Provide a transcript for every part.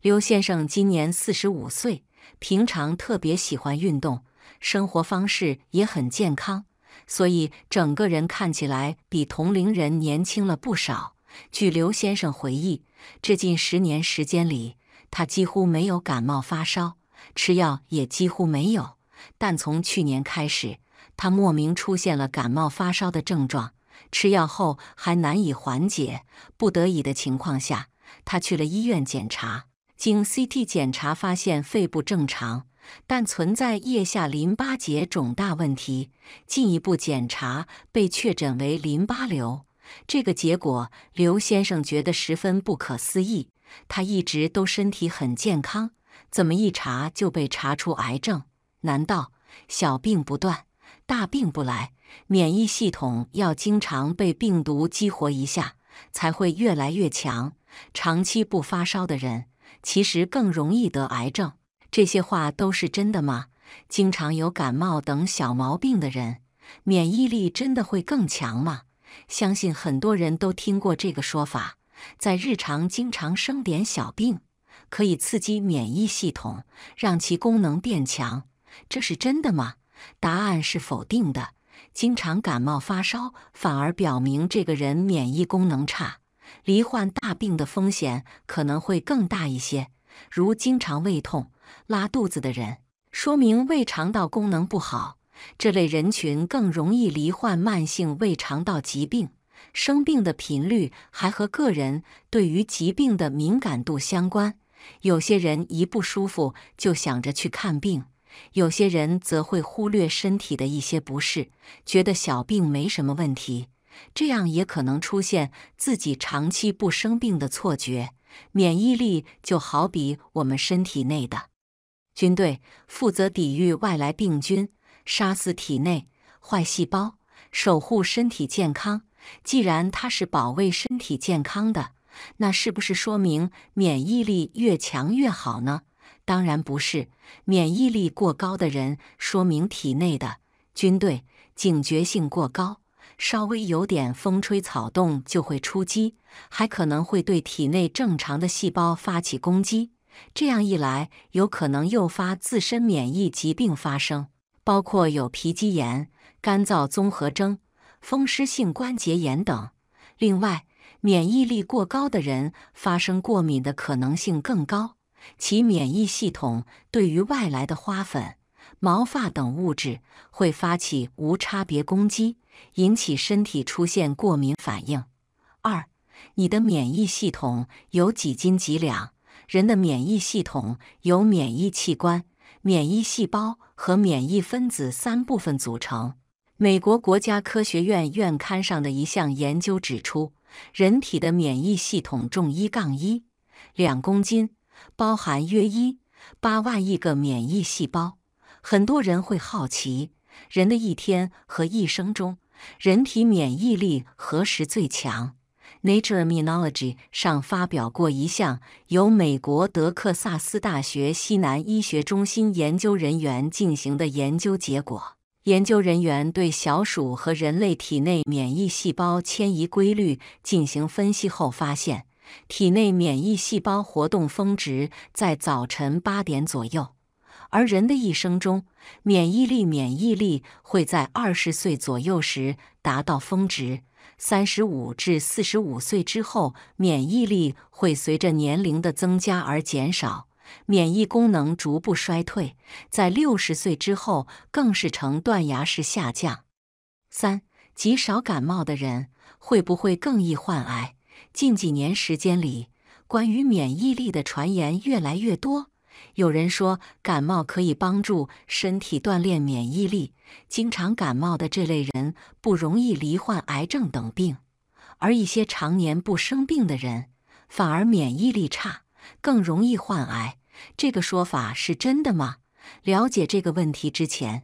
刘先生今年四十五岁，平常特别喜欢运动，生活方式也很健康，所以整个人看起来比同龄人年轻了不少。据刘先生回忆，这近十年时间里，他几乎没有感冒发烧，吃药也几乎没有。但从去年开始，他莫名出现了感冒发烧的症状，吃药后还难以缓解。不得已的情况下，他去了医院检查。经 CT 检查发现肺部正常，但存在腋下淋巴结肿大问题。进一步检查被确诊为淋巴瘤。这个结果，刘先生觉得十分不可思议。他一直都身体很健康，怎么一查就被查出癌症？难道小病不断，大病不来？免疫系统要经常被病毒激活一下，才会越来越强。长期不发烧的人。其实更容易得癌症，这些话都是真的吗？经常有感冒等小毛病的人，免疫力真的会更强吗？相信很多人都听过这个说法，在日常经常生点小病，可以刺激免疫系统，让其功能变强，这是真的吗？答案是否定的，经常感冒发烧，反而表明这个人免疫功能差。罹患大病的风险可能会更大一些，如经常胃痛、拉肚子的人，说明胃肠道功能不好，这类人群更容易罹患慢性胃肠道疾病。生病的频率还和个人对于疾病的敏感度相关。有些人一不舒服就想着去看病，有些人则会忽略身体的一些不适，觉得小病没什么问题。这样也可能出现自己长期不生病的错觉。免疫力就好比我们身体内的军队，负责抵御外来病菌，杀死体内坏细胞，守护身体健康。既然它是保卫身体健康的，那是不是说明免疫力越强越好呢？当然不是，免疫力过高的人，说明体内的军队警觉性过高。稍微有点风吹草动就会出击，还可能会对体内正常的细胞发起攻击。这样一来，有可能诱发自身免疫疾病发生，包括有皮肌炎、干燥综合征、风湿性关节炎等。另外，免疫力过高的人发生过敏的可能性更高，其免疫系统对于外来的花粉、毛发等物质会发起无差别攻击。引起身体出现过敏反应。二，你的免疫系统有几斤几两？人的免疫系统由免疫器官、免疫细胞和免疫分子三部分组成。美国国家科学院院刊上的一项研究指出，人体的免疫系统重一杠一两公斤，包含约一八万亿个免疫细胞。很多人会好奇，人的一天和一生中。人体免疫力何时最强？Nature Immunology 上发表过一项由美国德克萨斯大学西南医学中心研究人员进行的研究结果。研究人员对小鼠和人类体内免疫细胞迁移规律进行分析后发现，体内免疫细胞活动峰值在早晨8点左右。而人的一生中，免疫力免疫力会在二十岁左右时达到峰值，三十五至四十五岁之后，免疫力会随着年龄的增加而减少，免疫功能逐步衰退，在六十岁之后更是呈断崖式下降。三极少感冒的人会不会更易患癌？近几年时间里，关于免疫力的传言越来越多。有人说感冒可以帮助身体锻炼免疫力，经常感冒的这类人不容易罹患癌症等病，而一些常年不生病的人反而免疫力差，更容易患癌。这个说法是真的吗？了解这个问题之前，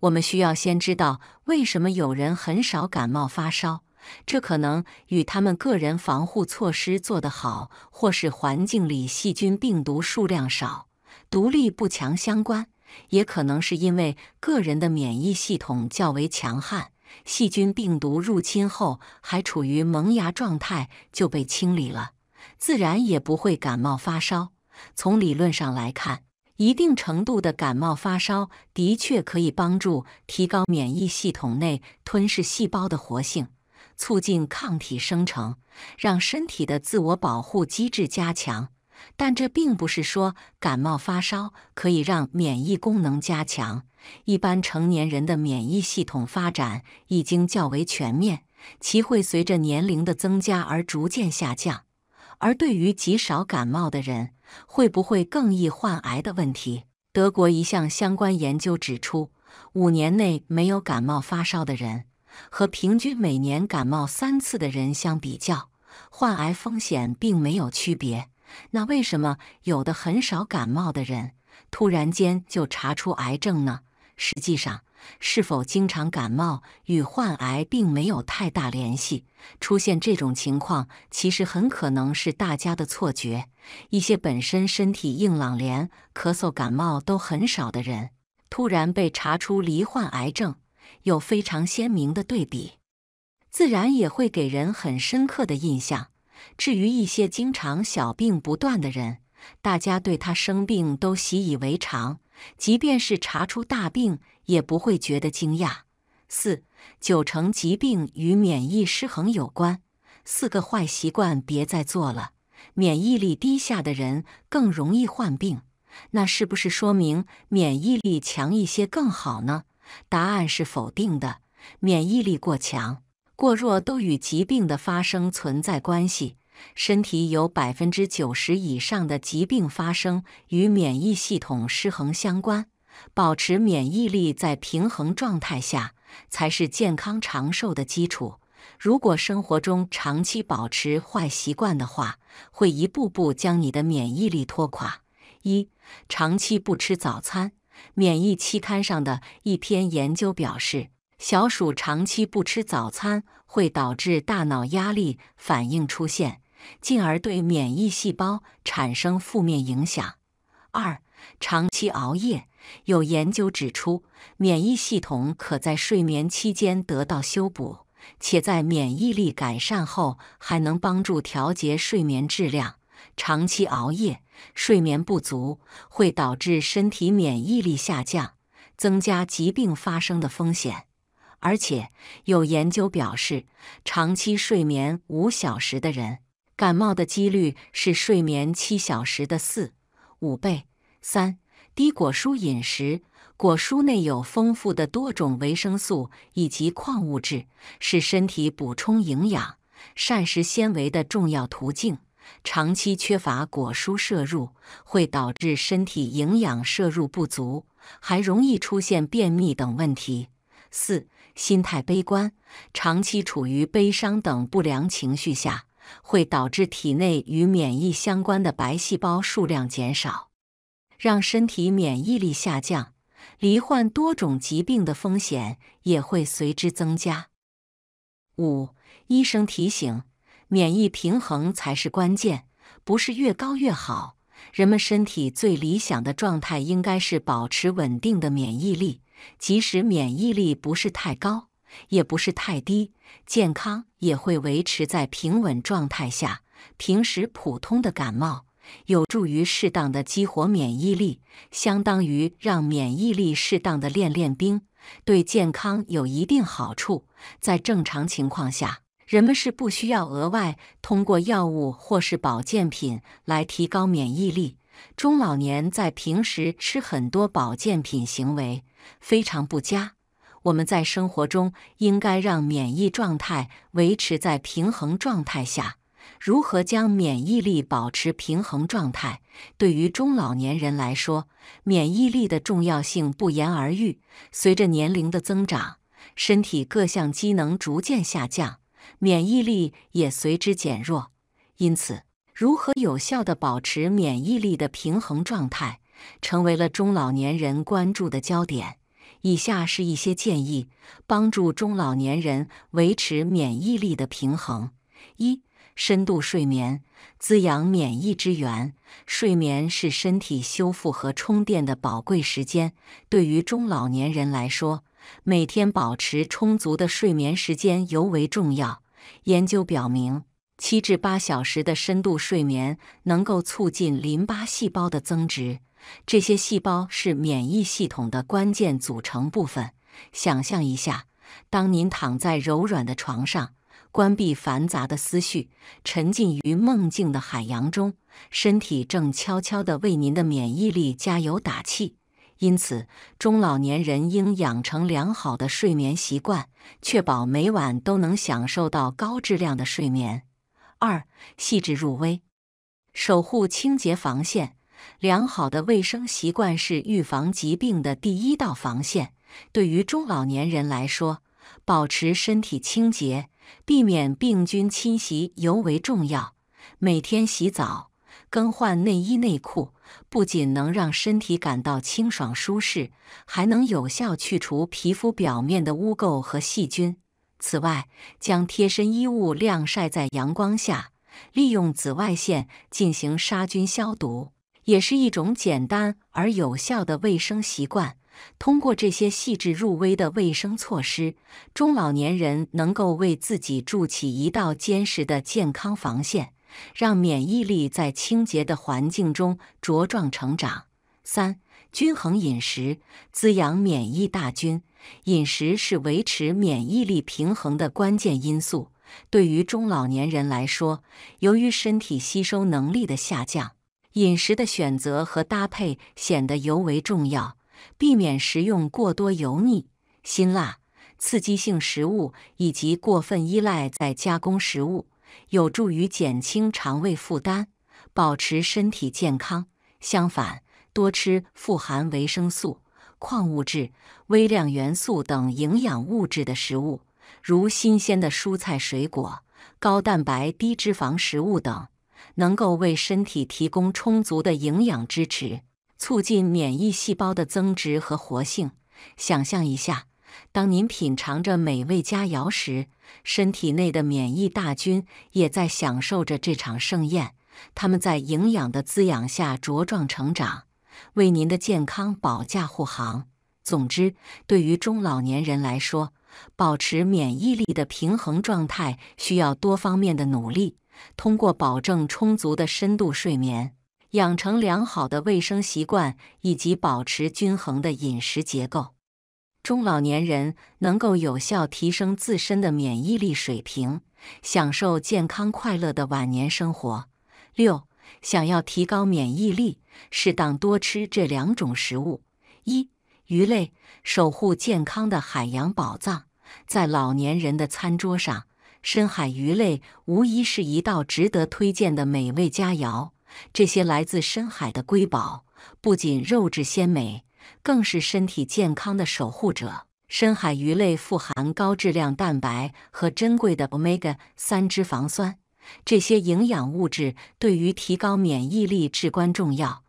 我们需要先知道为什么有人很少感冒发烧。这可能与他们个人防护措施做得好，或是环境里细菌病毒数量少。独立不强相关，也可能是因为个人的免疫系统较为强悍，细菌、病毒入侵后还处于萌芽状态就被清理了，自然也不会感冒发烧。从理论上来看，一定程度的感冒发烧的确可以帮助提高免疫系统内吞噬细胞的活性，促进抗体生成，让身体的自我保护机制加强。但这并不是说感冒发烧可以让免疫功能加强。一般成年人的免疫系统发展已经较为全面，其会随着年龄的增加而逐渐下降。而对于极少感冒的人，会不会更易患癌的问题，德国一项相关研究指出，五年内没有感冒发烧的人和平均每年感冒三次的人相比较，患癌风险并没有区别。那为什么有的很少感冒的人突然间就查出癌症呢？实际上，是否经常感冒与患癌并没有太大联系。出现这种情况，其实很可能是大家的错觉。一些本身身体硬朗、连咳嗽感冒都很少的人，突然被查出罹患癌症，有非常鲜明的对比，自然也会给人很深刻的印象。至于一些经常小病不断的人，大家对他生病都习以为常，即便是查出大病也不会觉得惊讶。四九成疾病与免疫失衡有关，四个坏习惯别再做了。免疫力低下的人更容易患病，那是不是说明免疫力强一些更好呢？答案是否定的，免疫力过强。过弱都与疾病的发生存在关系。身体有百分之九十以上的疾病发生与免疫系统失衡相关。保持免疫力在平衡状态下，才是健康长寿的基础。如果生活中长期保持坏习惯的话，会一步步将你的免疫力拖垮。一、长期不吃早餐。免疫期刊上的一篇研究表示。小鼠长期不吃早餐会导致大脑压力反应出现，进而对免疫细胞产生负面影响。二、长期熬夜。有研究指出，免疫系统可在睡眠期间得到修补，且在免疫力改善后，还能帮助调节睡眠质量。长期熬夜、睡眠不足会导致身体免疫力下降，增加疾病发生的风险。而且有研究表示，长期睡眠五小时的人，感冒的几率是睡眠七小时的四五倍。三、低果蔬饮食，果蔬内有丰富的多种维生素以及矿物质，是身体补充营养、膳食纤维的重要途径。长期缺乏果蔬摄入，会导致身体营养摄入不足，还容易出现便秘等问题。四。心态悲观，长期处于悲伤等不良情绪下，会导致体内与免疫相关的白细胞数量减少，让身体免疫力下降，罹患多种疾病的风险也会随之增加。五，医生提醒：免疫平衡才是关键，不是越高越好。人们身体最理想的状态应该是保持稳定的免疫力。即使免疫力不是太高，也不是太低，健康也会维持在平稳状态下。平时普通的感冒有助于适当的激活免疫力，相当于让免疫力适当的练练兵，对健康有一定好处。在正常情况下，人们是不需要额外通过药物或是保健品来提高免疫力。中老年在平时吃很多保健品行为。非常不佳。我们在生活中应该让免疫状态维持在平衡状态下。如何将免疫力保持平衡状态？对于中老年人来说，免疫力的重要性不言而喻。随着年龄的增长，身体各项机能逐渐下降，免疫力也随之减弱。因此，如何有效地保持免疫力的平衡状态？成为了中老年人关注的焦点。以下是一些建议，帮助中老年人维持免疫力的平衡：一、深度睡眠滋养免疫之源。睡眠是身体修复和充电的宝贵时间，对于中老年人来说，每天保持充足的睡眠时间尤为重要。研究表明，七至八小时的深度睡眠能够促进淋巴细胞的增殖。这些细胞是免疫系统的关键组成部分。想象一下，当您躺在柔软的床上，关闭繁杂的思绪，沉浸于梦境的海洋中，身体正悄悄地为您的免疫力加油打气。因此，中老年人应养成良好的睡眠习惯，确保每晚都能享受到高质量的睡眠。二、细致入微，守护清洁防线。良好的卫生习惯是预防疾病的第一道防线。对于中老年人来说，保持身体清洁，避免病菌侵袭尤为重要。每天洗澡、更换内衣内裤，不仅能让身体感到清爽舒适，还能有效去除皮肤表面的污垢和细菌。此外，将贴身衣物晾晒在阳光下，利用紫外线进行杀菌消毒。也是一种简单而有效的卫生习惯。通过这些细致入微的卫生措施，中老年人能够为自己筑起一道坚实的健康防线，让免疫力在清洁的环境中茁壮成长。三、均衡饮食滋养免疫大军。饮食是维持免疫力平衡的关键因素。对于中老年人来说，由于身体吸收能力的下降，饮食的选择和搭配显得尤为重要，避免食用过多油腻、辛辣、刺激性食物，以及过分依赖再加工食物，有助于减轻肠胃负担，保持身体健康。相反，多吃富含维生素、矿物质、微量元素等营养物质的食物，如新鲜的蔬菜、水果、高蛋白低脂肪食物等。能够为身体提供充足的营养支持，促进免疫细胞的增殖和活性。想象一下，当您品尝着美味佳肴时，身体内的免疫大军也在享受着这场盛宴。他们在营养的滋养下茁壮成长，为您的健康保驾护航。总之，对于中老年人来说，保持免疫力的平衡状态需要多方面的努力。通过保证充足的深度睡眠，养成良好的卫生习惯，以及保持均衡的饮食结构，中老年人能够有效提升自身的免疫力水平，享受健康快乐的晚年生活。六，想要提高免疫力，适当多吃这两种食物：一、鱼类，守护健康的海洋宝藏，在老年人的餐桌上。深海鱼类无疑是一道值得推荐的美味佳肴。这些来自深海的瑰宝不仅肉质鲜美，更是身体健康的守护者。深海鱼类富含高质量蛋白和珍贵的 omega-3 脂肪酸，这些营养物质对于提高免疫力至关重要。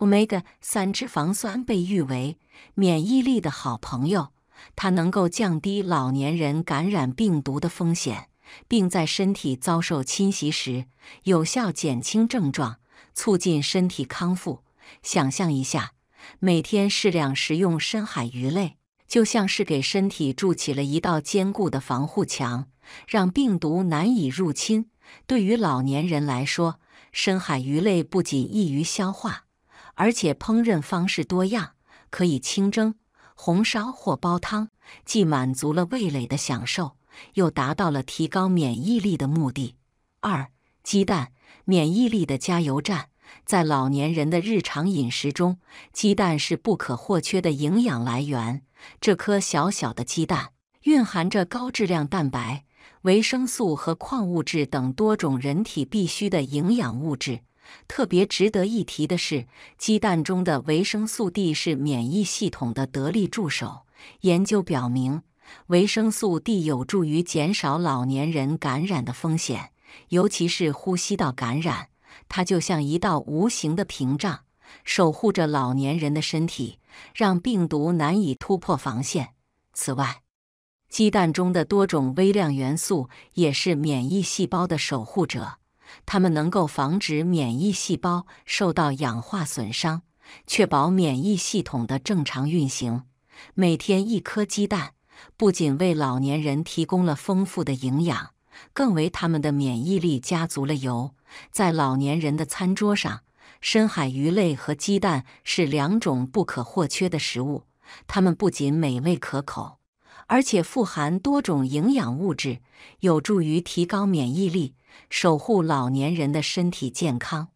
omega-3 脂肪酸被誉为免疫力的好朋友，它能够降低老年人感染病毒的风险。并在身体遭受侵袭时，有效减轻症状，促进身体康复。想象一下，每天适量食用深海鱼类，就像是给身体筑起了一道坚固的防护墙，让病毒难以入侵。对于老年人来说，深海鱼类不仅易于消化，而且烹饪方式多样，可以清蒸、红烧或煲汤，既满足了味蕾的享受。又达到了提高免疫力的目的。二、鸡蛋免疫力的加油站，在老年人的日常饮食中，鸡蛋是不可或缺的营养来源。这颗小小的鸡蛋蕴含着高质量蛋白、维生素和矿物质等多种人体必需的营养物质。特别值得一提的是，鸡蛋中的维生素 D 是免疫系统的得力助手。研究表明。维生素 D 有助于减少老年人感染的风险，尤其是呼吸道感染。它就像一道无形的屏障，守护着老年人的身体，让病毒难以突破防线。此外，鸡蛋中的多种微量元素也是免疫细胞的守护者，它们能够防止免疫细胞受到氧化损伤，确保免疫系统的正常运行。每天一颗鸡蛋。不仅为老年人提供了丰富的营养，更为他们的免疫力加足了油。在老年人的餐桌上，深海鱼类和鸡蛋是两种不可或缺的食物。它们不仅美味可口，而且富含多种营养物质，有助于提高免疫力，守护老年人的身体健康。